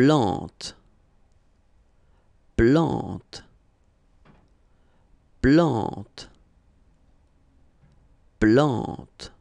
plante, plante, plante, plante.